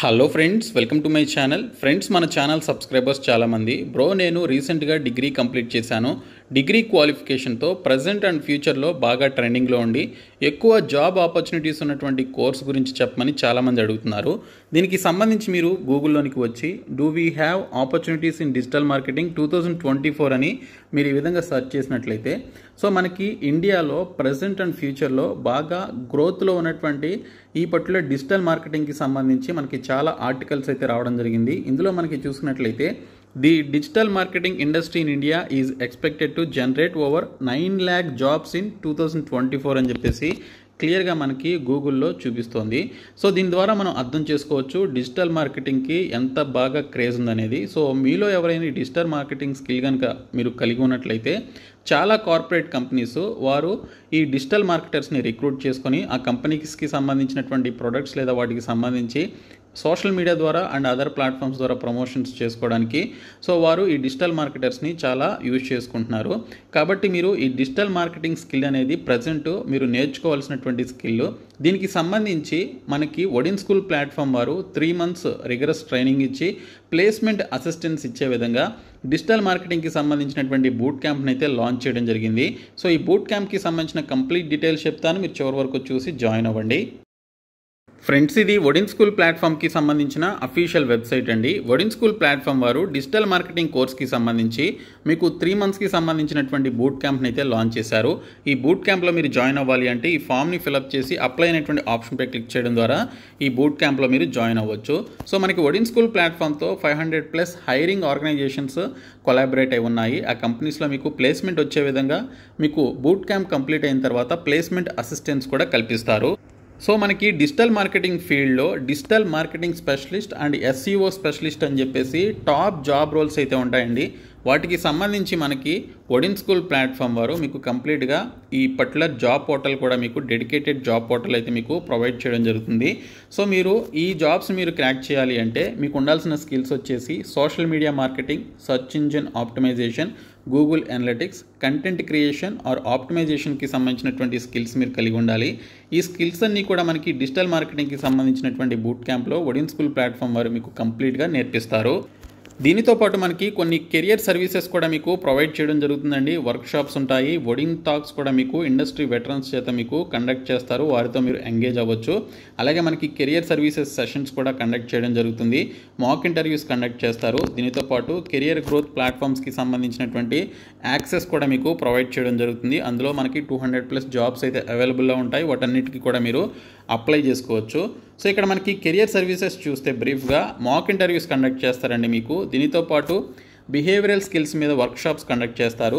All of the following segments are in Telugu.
hello friends welcome to my channel friends మన ఛానల్ సబ్స్క్రైబర్స్ చాలామంది బ్రో నేను రీసెంట్గా డిగ్రీ కంప్లీట్ చేశాను డిగ్రీ క్వాలిఫికేషన్తో ప్రజెంట్ అండ్ ఫ్యూచర్లో బాగా ట్రెండింగ్లో ఉండి ఎక్కువ జాబ్ ఆపర్చునిటీస్ ఉన్నటువంటి కోర్స్ గురించి చెప్పమని చాలామంది అడుగుతున్నారు దీనికి సంబంధించి మీరు గూగుల్లోనికి వచ్చి do we have opportunities in digital marketing two thousand twenty four అని మీరు ఈ విధంగా సెర్చ్ చేసినట్లయితే సో మనకి ఇండియాలో ప్రజెంట్ అండ్ ఫ్యూచర్లో బాగా గ్రోత్లో ఉన్నటువంటి ఈ పట్టుల డిజిటల్ మార్కెటింగ్కి సంబంధించి మనకి చాలా ఆర్టికల్స్ అయితే రావడం జరిగింది ఇందులో మనకి చూసుకున్నట్లయితే the digital marketing industry in India is expected to generate over nine lakh jobs in two thousand twenty four అని చెప్పేసి క్లియర్గా మనకి గూగుల్లో చూపిస్తోంది సో దీని ద్వారా మనం అర్థం చేసుకోవచ్చు డిజిటల్ మార్కెటింగ్కి ఎంత బాగా క్రేజ్ ఉందనేది సో మీలో ఎవరైనా డిజిటల్ మార్కెటింగ్ స్కిల్ కనుక మీరు కలిగి ఉన్నట్లయితే చాలా కార్పొరేట్ కంపెనీస్ వారు ఈ డిజిటల్ మార్కెటర్స్ని రిక్రూట్ చేసుకొని ఆ కంపెనీస్కి సంబంధించినటువంటి ప్రొడక్ట్స్ లేదా వాటికి సంబంధించి సోషల్ మీడియా ద్వారా అండ్ అదర్ ప్లాట్ఫామ్స్ ద్వారా ప్రమోషన్స్ చేసుకోవడానికి సో వారు ఈ డిజిటల్ మార్కెటర్స్ని చాలా యూజ్ చేసుకుంటున్నారు కాబట్టి మీరు ఈ డిజిటల్ మార్కెటింగ్ స్కిల్ అనేది ప్రజెంట్ మీరు నేర్చుకోవాల్సినటువంటి స్కిల్ దీనికి సంబంధించి మనకి ఒడిన్ స్కూల్ ప్లాట్ఫామ్ వారు త్రీ మంత్స్ రిగరస్ ట్రైనింగ్ ఇచ్చి ప్లేస్మెంట్ అసిస్టెన్స్ ఇచ్చే విధంగా డిజిటల్ మార్కెటింగ్కి సంబంధించినటువంటి బూట్ క్యాంప్ని అయితే లాంచ్ చేయడం జరిగింది సో ఈ బూట్ క్యాంప్కి సంబంధించిన కంప్లీట్ డీటెయిల్స్ చెప్తాను మీరు చివరి వరకు చూసి జాయిన్ అవ్వండి ఫ్రెండ్స్ ఇది ఒడిన్ స్కూల్ ప్లాట్ఫామ్కి సంబంధించిన అఫీషియల్ వెబ్సైట్ అండి ఒడిన్ స్కూల్ ప్లాట్ఫామ్ వారు డిజిటల్ మార్కెటింగ్ కోర్స్కి సంబంధించి మీకు త్రీ మంత్స్కి సంబంధించినటువంటి బూట్ క్యాంప్ని అయితే లాంచ్ చేశారు ఈ బూట్ క్యాంప్లో మీరు జాయిన్ అవ్వాలి అంటే ఈ ఫామ్ని ఫిలప్ చేసి అప్లై అయినటువంటి ఆప్షన్పై క్లిక్ చేయడం ద్వారా ఈ బూట్ క్యాంప్లో మీరు జాయిన్ అవ్వచ్చు సో మనకి ఒడిన్ స్కూల్ ప్లాట్ఫామ్తో five hundred plus hiring organisations collaborate అయి ఉన్నాయి ఆ కంపెనీస్లో మీకు ప్లేస్మెంట్ వచ్చే విధంగా మీకు బూట్ క్యాంప్ కంప్లీట్ అయిన తర్వాత ప్లేస్మెంట్ అసిస్టెన్స్ కూడా కల్పిస్తారు సో మనకి డిజిటల్ మార్కెటింగ్ ఫీల్డ్లో digital marketing specialist and SEO specialist అని చెప్పేసి టాప్ జాబ్ రోల్స్ అయితే ఉంటాయండి వాటికి సంబంధించి మనకి ఒడిన్ స్కూల్ ప్లాట్ఫామ్ వారు మీకు కంప్లీట్గా ఈ పర్టికులర్ జాబ్ పోర్టల్ కూడా మీకు డెడికేటెడ్ జాబ్ పోర్టల్ అయితే మీకు ప్రొవైడ్ చేయడం జరుగుతుంది సో మీరు ఈ జాబ్స్ మీరు క్రాక్ చేయాలి అంటే మీకు ఉండాల్సిన స్కిల్స్ వచ్చేసి social media marketing search engine optimisation Google analytics content creation or ఆప్టిమైజేషన్కి సంబంధించినటువంటి స్కిల్స్ మీరు కలిగి ఉండాలి ఈ స్కిల్స్ అన్నీ కూడా మనకి డిజిటల్ మార్కెటింగ్కి సంబంధించినటువంటి బూట్ క్యాంప్లో ఒడిన్ స్కూల్ ప్లాట్ఫామ్ వారు మీకు కంప్లీట్గా నేర్పిస్తారు దీనితో పాటు మనకి కొన్ని కెరియర్ సర్వీసెస్ కూడా మీకు ప్రొవైడ్ చేయడం జరుగుతుందండి వర్క్ షాప్స్ ఉంటాయి వడింగ్ టాక్స్ కూడా మీకు ఇండస్ట్రీ వెటరన్స్ చేత మీకు కండక్ట్ చేస్తారు వారితో మీరు ఎంగేజ్ అవ్వచ్చు అలాగే మనకి కెరియర్ సర్వీసెస్ సెషన్స్ కూడా కండక్ట్ చేయడం జరుగుతుంది మాక్ ఇంటర్వ్యూస్ కండక్ట్ చేస్తారు దీనితో పాటు కెరియర్ గ్రోత్ ప్లాట్ఫామ్స్కి సంబంధించినటువంటి యాక్సెస్ కూడా మీకు ప్రొవైడ్ చేయడం జరుగుతుంది అందులో మనకి టూ హండ్రెడ్ ప్లస్ జాబ్స్ అయితే అవైలబుల్లో ఉంటాయి వాటన్నిటికీ కూడా మీరు అప్లై చేసుకోవచ్చు సో ఇక్కడ మనకి కెరియర్ సర్వీసెస్ చూస్తే బ్రీఫ్గా మాక్ ఇంటర్వ్యూస్ కండక్ట్ చేస్తారండి మీకు దీనితో పాటు బిహేవియరల్ స్కిల్స్ మీద వర్క్షాప్స్ కండక్ట్ చేస్తారు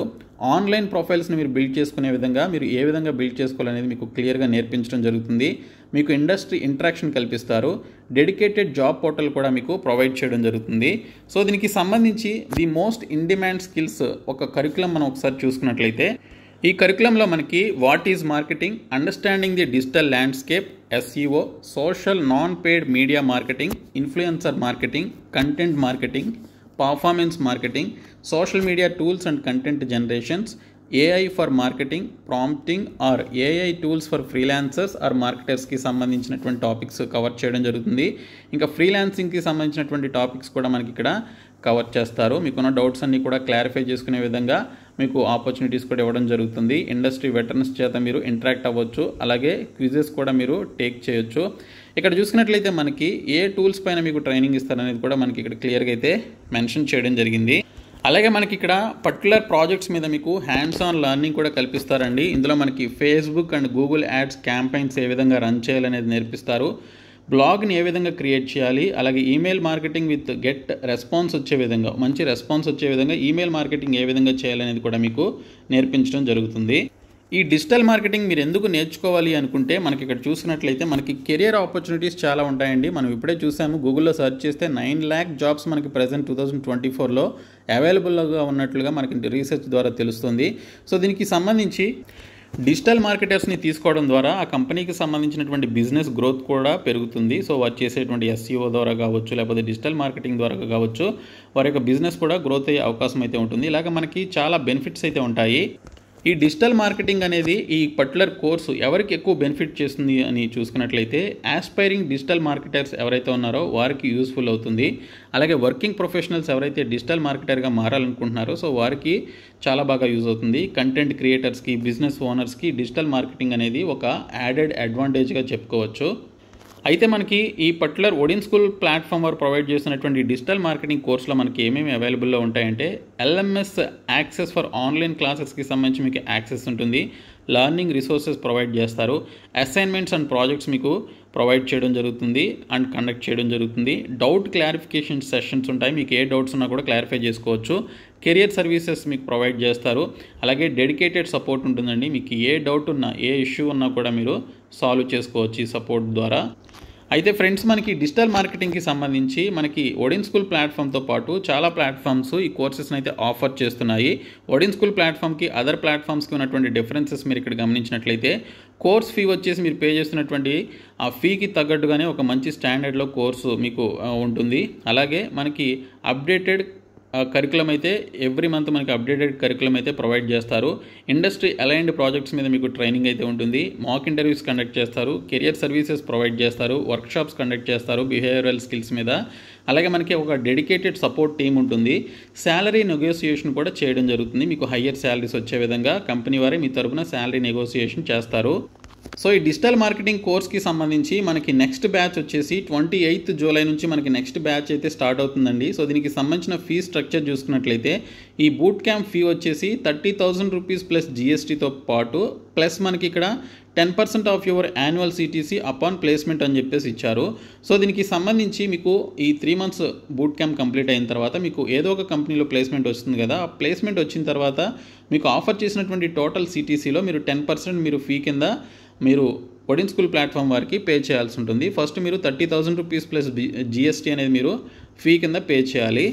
ఆన్లైన్ ప్రొఫైల్స్ని మీరు బిల్డ్ చేసుకునే విధంగా మీరు ఏ విధంగా బిల్డ్ చేసుకోవాలనేది మీకు క్లియర్గా నేర్పించడం జరుగుతుంది మీకు ఇండస్ట్రీ ఇంట్రాక్షన్ కల్పిస్తారు డెడికేటెడ్ జాబ్ పోర్టల్ కూడా మీకు ప్రొవైడ్ చేయడం జరుగుతుంది సో దీనికి సంబంధించి the most in demand skills ఒక కరికులం మనం ఒకసారి చూసుకున్నట్లయితే ఈ కరికులంలో మనకి what is marketing understanding the digital landscape SEO social non paid media marketing influencer marketing content marketing performance marketing social media tools and content generations AI for marketing prompting or AI tools for freelancers or మార్కెటర్స్కి సంబంధించినటువంటి టాపిక్స్ కవర్ చేయడం జరుగుతుంది ఇంకా ఫ్రీలాన్సింగ్కి సంబంధించినటువంటి టాపిక్స్ కూడా మనకి ఇక్కడ కవర్ చేస్తారు మీకున్న డౌట్స్ అన్నీ కూడా క్లారిఫై చేసుకునే విధంగా మీకు ఆపర్చునిటీస్ కూడా ఇవ్వడం జరుగుతుంది ఇండస్ట్రీ వెటర్న్స్ చేత మీరు ఇంటరాక్ట్ అవ్వచ్చు అలాగే క్విజెస్ కూడా మీరు టేక్ చేయొచ్చు ఇక్కడ చూసుకున్నట్లయితే మనకి ఏ టూల్స్ పైన మీకు ట్రైనింగ్ ఇస్తారనేది కూడా మనకి ఇక్కడ క్లియర్గా అయితే మెన్షన్ చేయడం జరిగింది అలాగే మనకి ఇక్కడ పర్టికులర్ ప్రాజెక్ట్స్ మీద మీకు హ్యాండ్స్ ఆన్ లెర్నింగ్ కూడా కల్పిస్తారండి ఇందులో మనకి Facebook and Google ads campaigns ఏ విధంగా రన్ చేయాలనేది నేర్పిస్తారు బ్లాగ్ని ఏ విధంగా క్రియేట్ చేయాలి అలాగే email marketing with get response వచ్చే విధంగా మంచి రెస్పాన్స్ వచ్చే విధంగా ఈమెయిల్ మార్కెటింగ్ ఏ విధంగా చేయాలనేది కూడా మీకు నేర్పించడం జరుగుతుంది ఈ డిజిటల్ మార్కెటింగ్ మీరు ఎందుకు నేర్చుకోవాలి అనుకుంటే మనకి ఇక్కడ చూసినట్లయితే మనకి కెరియర్ ఆపర్చునిటీస్ చాలా ఉంటాయండి మనం ఇప్పుడే చూసాము గూగుల్లో సెర్చ్ చేస్తే నైన్ ల్యాక్ జాబ్స్ మనకి ప్రజెంట్ టూ థౌజండ్ ట్వంటీ ఫోర్లో అవైలబుల్గా ఉన్నట్లుగా మనకి రీసెర్చ్ ద్వారా తెలుస్తుంది సో దీనికి సంబంధించి డిజిటల్ మార్కెటర్స్ని తీసుకోవడం ద్వారా ఆ కంపెనీకి సంబంధించినటువంటి బిజినెస్ గ్రోత్ కూడా పెరుగుతుంది సో వారు చేసేటువంటి ఎస్సీఓ e ద్వారా కావచ్చు లేకపోతే డిజిటల్ మార్కెటింగ్ ద్వారా కావచ్చు వారి యొక్క బిజినెస్ కూడా గ్రోత్ అయ్యే అవకాశం అయితే ఉంటుంది ఇలాగ మనకి చాలా బెనిఫిట్స్ అయితే ఉంటాయి ఈ డిజిటల్ మార్కెటింగ్ అనేది ఈ పర్టికులర్ కోర్సు ఎవరికి ఎక్కువ బెనిఫిట్ చేస్తుంది అని చూసుకున్నట్లయితే ఆస్పైరింగ్ డిజిటల్ మార్కెటర్స్ ఎవరైతే ఉన్నారో వారికి యూస్ఫుల్ అవుతుంది అలాగే వర్కింగ్ ప్రొఫెషనల్స్ ఎవరైతే డిజిటల్ మార్కెటర్గా మారాలనుకుంటున్నారో సో వారికి చాలా బాగా యూజ్ అవుతుంది కంటెంట్ క్రియేటర్స్కి బిజినెస్ ఓనర్స్కి డిజిటల్ మార్కెటింగ్ అనేది ఒక యాడెడ్ అడ్వాంటేజ్గా చెప్పుకోవచ్చు అయితే మనకి ఈ పర్టికులర్ ఒడిన్ స్కూల్ ప్లాట్ఫామ్ వారు ప్రొవైడ్ చేస్తున్నటువంటి డిజిటల్ మార్కెటింగ్ కోర్సులో మనకి ఏమేమి అవైలబుల్లో ఉంటాయంటే ఎల్ఎంఎస్ యాక్సెస్ ఫర్ ఆన్లైన్ క్లాసెస్కి సంబంధించి మీకు యాక్సెస్ ఉంటుంది లర్నింగ్ రిసోర్సెస్ ప్రొవైడ్ చేస్తారు అసైన్మెంట్స్ అండ్ ప్రాజెక్ట్స్ మీకు ప్రొవైడ్ చేయడం జరుగుతుంది అండ్ కండక్ట్ చేయడం జరుగుతుంది డౌట్ క్లారిఫికేషన్ సెషన్స్ ఉంటాయి మీకు ఏ డౌట్స్ ఉన్నా కూడా క్లారిఫై చేసుకోవచ్చు కెరియర్ సర్వీసెస్ మీకు ప్రొవైడ్ చేస్తారు అలాగే డెడికేటెడ్ సపోర్ట్ ఉంటుందండి మీకు ఏ డౌట్ ఉన్నా ఏ ఇష్యూ ఉన్నా కూడా మీరు సాల్వ్ చేసుకోవచ్చు ఈ సపోర్ట్ ద్వారా అయితే ఫ్రెండ్స్ మనకి డిజిటల్ మార్కెటింగ్కి సంబంధించి మనకి ఒడిన్ స్కూల్ ప్లాట్ఫామ్తో పాటు చాలా ప్లాట్ఫామ్స్ ఈ కోర్సెస్ని అయితే ఆఫర్ చేస్తున్నాయి ఒడిన్ స్కూల్ ప్లాట్ఫామ్కి అదర్ ప్లాట్ఫామ్స్కి ఉన్నటువంటి డిఫరెన్సెస్ మీరు ఇక్కడ గమనించినట్లయితే కోర్స్ ఫీ వచ్చేసి మీరు పే చేస్తున్నటువంటి ఆ ఫీకి తగ్గట్టుగానే ఒక మంచి స్టాండర్డ్లో కోర్సు మీకు ఉంటుంది అలాగే మనకి అప్డేటెడ్ కరికులం అయితే ఎవ్రీ మంత్ మనకి అప్డేటెడ్ కరికులం అయితే ప్రొవైడ్ చేస్తారు ఇండస్ట్రీ అలైన్డ్ ప్రాజెక్ట్స్ మీద మీకు ట్రైనింగ్ అయితే ఉంటుంది మాక్ ఇంటర్వ్యూస్ కండక్ట్ చేస్తారు కెరియర్ సర్వీసెస్ ప్రొవైడ్ చేస్తారు వర్క్షాప్స్ కండక్ట్ చేస్తారు బిహేవియరల్ స్కిల్స్ మీద అలాగే మనకి ఒక డెడికేటెడ్ సపోర్ట్ టీం ఉంటుంది శాలరీ నెగోసియేషన్ కూడా చేయడం జరుగుతుంది మీకు హయ్యర్ శాలరీస్ వచ్చే విధంగా కంపెనీ వారే మీ తరఫున శాలరీ నెగోసియేషన్ చేస్తారు సో ఈ డిజిటల్ మార్కెటింగ్ కోర్స్కి సంబంధించి మనకి నెక్స్ట్ బ్యాచ్ వచ్చేసి ట్వంటీ ఎయిత్ జూలై నుంచి మనకి నెక్స్ట్ బ్యాచ్ అయితే స్టార్ట్ అవుతుందండి సో దీనికి సంబంధించిన ఫీ స్ట్రక్చర్ చూసుకున్నట్లయితే ఈ బూట్ క్యాంప్ ఫీ వచ్చేసి థర్టీ థౌజండ్ రూపీస్ ప్లస్ జీఎస్టీతో పాటు ప్లస్ మనకి ఇక్కడ ten percent of your annual CTC upon placement అని చెప్పేసి ఇచ్చారు సో దీనికి సంబంధించి మీకు ఈ three months boot camp complete అయిన తర్వాత మీకు ఏదో ఒక కంపెనీలో ప్లేస్మెంట్ వస్తుంది కదా ఆ ప్లేస్మెంట్ వచ్చిన తర్వాత మీకు ఆఫర్ చేసినటువంటి టోటల్ సిటీసీలో మీరు టెన్ పర్సెంట్ మీరు ఫీ కింద మీరు ఒడిన్ స్కూల్ ప్లాట్ఫామ్ వారికి పే చేయాల్సి ఉంటుంది ఫస్ట్ మీరు thirty thousand rupees plus GST అనేది మీరు ఫీ కింద పే చేయాలి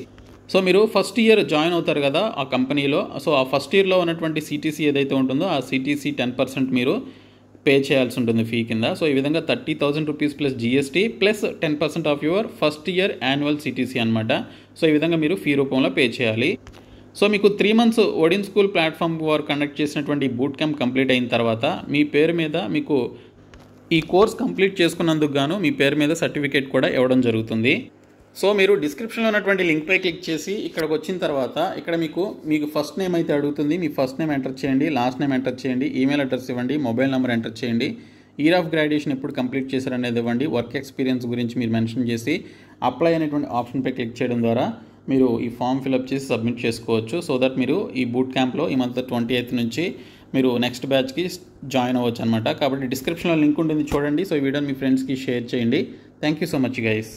సో మీరు ఫస్ట్ ఇయర్ జాయిన్ అవుతారు కదా ఆ కంపెనీలో సో ఆ ఫస్ట్ ఇయర్లో ఉన్నటువంటి సిటీసీ ఏదైతే ఉంటుందో ఆ సిటీసీ టెన్ పర్సెంట్ మీరు పే చేయాల్సి ఉంటుంది ఫీ కింద సో ఈ విధంగా thirty thousand rupees plus GST plus ten percent of your first year annual CTC అనమాట సో ఈ విధంగా మీరు ఫీ రూపంలో పే చేయాలి సో మీకు three months Odin school platform వారు కండక్ట్ చేసినటువంటి బూట్ క్యాంప్ కంప్లీట్ అయిన తర్వాత మీ పేరు మీద మీకు ఈ కోర్స్ కంప్లీట్ చేసుకున్నందుకు గాను మీ పేరు మీద సర్టిఫికేట్ కూడా ఇవ్వడం జరుగుతుంది సో మీరు డిస్క్రిప్షన్లో ఉన్నటువంటి లింక్పై క్లిక్ చేసి ఇక్కడికి వచ్చిన తర్వాత ఇక్కడ మీకు మీకు ఫస్ట్ నేమ్ అయితే అడుగుతుంది మీ ఫస్ట్ నేమ్ ఎంటర్ చేయండి లాస్ట్ నేమ్ ఎంటర్ చేయండి ఈమెయిల్ అడ్రస్ ఇవ్వండి మొబైల్ నెంబర్ ఎంటర్ చేయండి ఇయర్ ఆఫ్ గ్రాడ్యుయేషన్ ఎప్పుడు కంప్లీట్ చేశారనేది ఇవ్వండి వర్క్ ఎక్స్పీరియన్స్ గురించి మీరు మెన్షన్ చేసి అప్లై అనేటువంటి ఆప్షన్పై క్లిక్ చేయడం ద్వారా మీరు ఈ ఫామ్ ఫిలప్ చేసి సబ్మిట్ చేసుకోవచ్చు సో దట్ మీరు ఈ బూట్ క్యాంప్లో ఈ మంత్ ట్వంటీ ఎయిత్ నుంచి మీరు నెక్స్ట్ బ్యాచ్కి జాయిన్ అవ్వచ్చు అనమాట కాబట్టి డిస్క్రిప్షన్లో లింక్ ఉంటుంది చూడండి సో ఈ వీడియోని మీ ఫ్రెండ్స్కి షేర్ చేయండి thank you so much guys